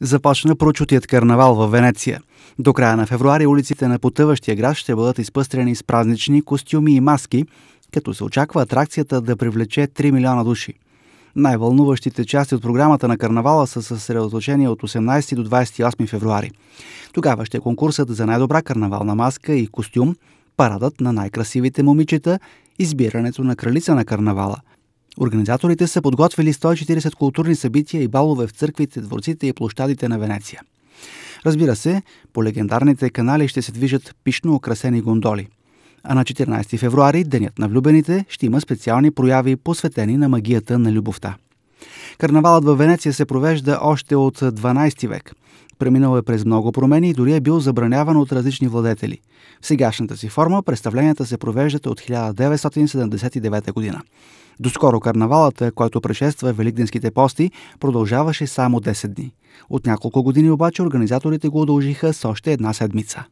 започна прочутият карнавал в Венеция. До края на февруари улиците на потъващия град ще бъдат изпъстрени с празнични костюми и маски, като се очаква атракцията да привлече 3 милиона души. Най-вълнуващите части от програмата на карнавала са съсредоточени от 18 до 28 февруари. Тогава ще е конкурсът за най-добра карнавална маска и костюм, парадът на най-красивите момичета, избирането на кралица на карнавала – Организаторите са подготвили 140 културни събития и балове в църквите, дворците и площадите на Венеция. Разбира се, по легендарните канали ще се движат пишно украсени гондоли. А на 14 февруари, денят на влюбените, ще има специални прояви, посветени на магията на любовта. Карнавалът във Венеция се провежда още от 12 век. Преминал е през много промени и дори е бил забраняван от различни владетели. В сегашната си форма представленията се провеждат от 1979 година. Доскоро карнавалът, който предшества великденските пости, продължаваше само 10 дни. От няколко години обаче организаторите го удължиха с още една седмица.